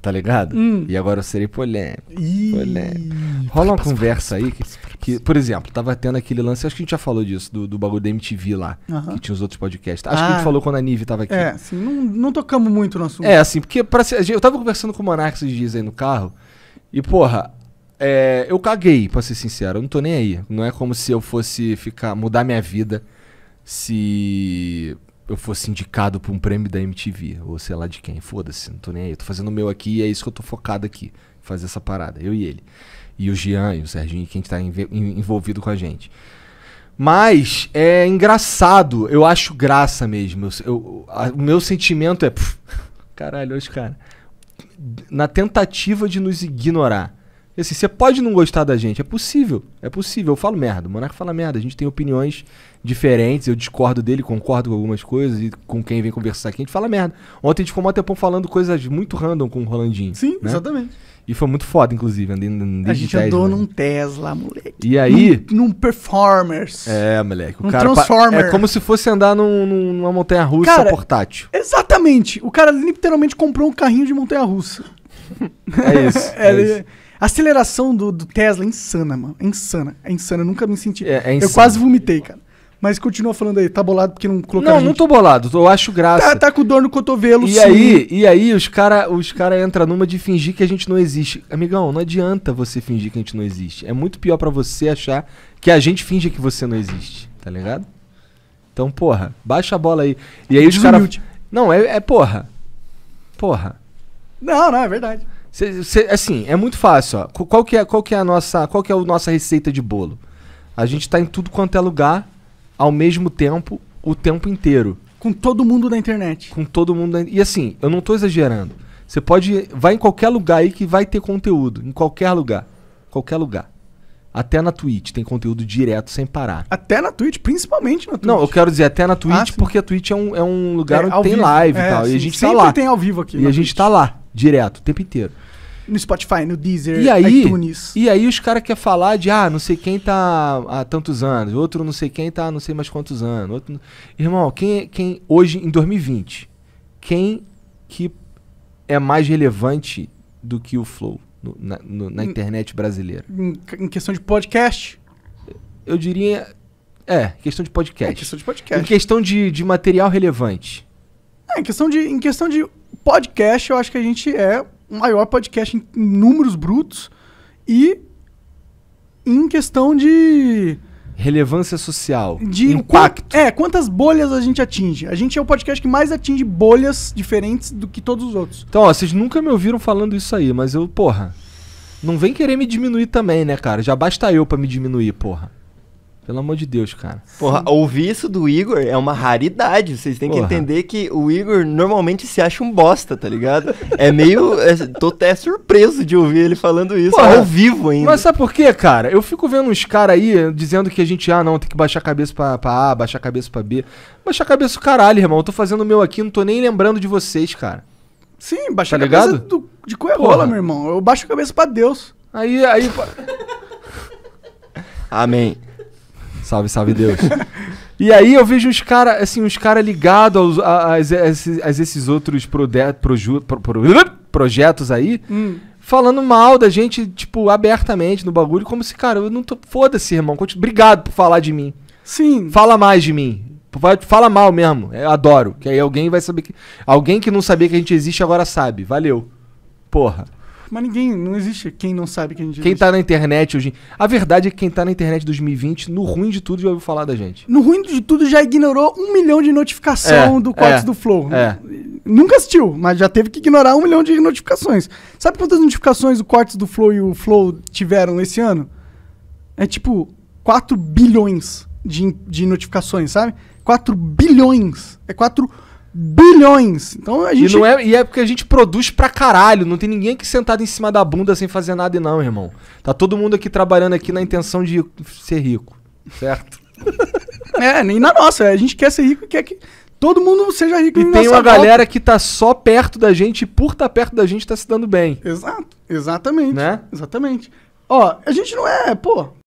tá ligado? Hum. E agora eu serei polêmico. polêmico. Rola uma conversa aí que, que, por exemplo, tava tendo aquele lance, acho que a gente já falou disso, do, do bagulho da MTV lá, uh -huh. que tinha os outros podcasts. Acho ah. que a gente ah. falou quando a Nive tava aqui. É, assim, não, não tocamos muito no assunto. É, assim, porque pra, eu tava conversando com o Monark esses dias aí no carro, e porra, é, eu caguei, pra ser sincero, eu não tô nem aí. Não é como se eu fosse ficar, mudar minha vida se eu fosse indicado pra um prêmio da MTV, ou sei lá de quem, foda-se, não tô nem aí. Eu tô fazendo o meu aqui e é isso que eu tô focado aqui, fazer essa parada, eu e ele. E o Jean e o Serginho, quem tá envolvido com a gente. Mas é engraçado, eu acho graça mesmo. Eu, eu, a, o meu sentimento é. Puf, caralho, os caras. Na tentativa de nos ignorar assim, você pode não gostar da gente, é possível, é possível. Eu falo merda, o Monarca fala merda, a gente tem opiniões diferentes, eu discordo dele, concordo com algumas coisas, e com quem vem conversar aqui, a gente fala merda. Ontem a gente ficou um tempão falando coisas muito random com o Rolandinho. Sim, né? exatamente. E foi muito foda, inclusive. Andei, andei a gente Tesla, andou num Tesla, moleque. E aí. Num, num Performers. É, moleque. O num cara Transformer. É como se fosse andar num, numa montanha russa cara, portátil. Exatamente. O cara literalmente comprou um carrinho de montanha russa. É isso. é, é isso. A aceleração do, do Tesla é insana, mano. É insana. É insana. Eu nunca me senti. É, é eu quase vomitei, cara. Mas continua falando aí, tá bolado porque não colocou. Não, não tô bolado, eu acho graça. Tá, tá com dor no cotovelo, e sim. Aí, e aí os cara, os cara entram numa de fingir que a gente não existe. Amigão, não adianta você fingir que a gente não existe. É muito pior para você achar que a gente finge que você não existe, tá ligado? Então, porra, baixa a bola aí. E aí os caras. Não, é, é porra. Porra. Não, não, é verdade. Cê, cê, assim, é muito fácil. Ó. Qual, que é, qual que é a nossa, qual que é a nossa receita de bolo? A gente está em tudo quanto é lugar, ao mesmo tempo, o tempo inteiro. Com todo mundo na internet. Com todo mundo. Na, e assim, eu não estou exagerando. Você pode, vai em qualquer lugar aí que vai ter conteúdo, em qualquer lugar, qualquer lugar. Até na Twitch tem conteúdo direto sem parar. Até na Twitch, principalmente na Twitch. Não, eu quero dizer até na ah, Twitch, ah, porque a Twitch é um, é um lugar é, onde tem vivo. live é, e tal. Sim, e a gente tá sempre tá lá. tem ao vivo aqui. E a gente Twitch. tá lá. Direto, o tempo inteiro. No Spotify, no Deezer, e aí, iTunes. E aí os caras querem falar de, ah, não sei quem tá há tantos anos, outro não sei quem tá não sei mais quantos anos. Outro... Irmão, quem, quem hoje, em 2020, quem que é mais relevante do que o Flow no, na, no, na internet brasileira? Em, em, questão de podcast? Eu diria... É, questão de é, podcast. É, questão de podcast. Em questão de, de material relevante. É, em questão de, em questão de podcast, eu acho que a gente é o maior podcast em números brutos e em questão de. Relevância social. De impacto. é, quantas bolhas a gente atinge. A gente é o podcast que mais atinge bolhas diferentes do que todos os outros. Então, ó, vocês nunca me ouviram falando isso aí, mas eu, porra. Não vem querer me diminuir também, né, cara? Já basta eu para me diminuir, porra. Pelo amor de Deus, cara. Porra, ouvir isso do Igor é uma raridade. Vocês têm Porra. que entender que o Igor normalmente se acha um bosta, tá ligado? É meio. É, tô até surpreso de ouvir ele falando isso Porra. ao vivo ainda. Mas sabe por quê, cara? Eu fico vendo uns caras aí dizendo que a gente, ah, não, tem que baixar a cabeça pra, pra A, baixar a cabeça pra B. Baixar a cabeça caralho, irmão. Eu tô fazendo o meu aqui, não tô nem lembrando de vocês, cara. Sim, baixar tá a cabeça ligado? do, de é rola, meu irmão. Eu baixo a cabeça pra Deus. Aí, aí. Amém. Salve, salve Deus. e aí eu vejo uns caras, assim, uns caras ligados a, a, a, a, esses outros prode, proju, pro, pro, projetos aí, hum. falando mal da gente, tipo, abertamente no bagulho, como se, cara, eu não tô. Foda-se, irmão. Obrigado por falar de mim. Sim. Fala mais de mim. Fala mal mesmo. Eu adoro. Que aí alguém vai saber que. Alguém que não sabia que a gente existe agora sabe. Valeu. Porra. Mas ninguém, não existe quem não sabe quem a gente Quem existe. tá na internet hoje. A verdade é que quem tá na internet 2020, no ruim de tudo, já ouviu falar da gente. No ruim de tudo, já ignorou um milhão de notificação é, do Cortes é, do Flow. É. Nunca assistiu, mas já teve que ignorar um milhão de notificações. Sabe quantas notificações o Cortes do Flow e o Flow tiveram esse ano? É tipo 4 bilhões de, de notificações, sabe? 4 bilhões. É 4 bilhões bilhões. Então a gente. E, não é, e é porque a gente produz pra caralho. Não tem ninguém aqui sentado em cima da bunda sem fazer nada, não, irmão. Tá todo mundo aqui trabalhando aqui na intenção de ser rico, certo? é, nem na nossa. A gente quer ser rico e quer que todo mundo seja rico. E tem uma galera que tá só perto da gente e por estar tá perto da gente tá se dando bem. Exato, exatamente. Né? Exatamente. Ó, a gente não é, pô,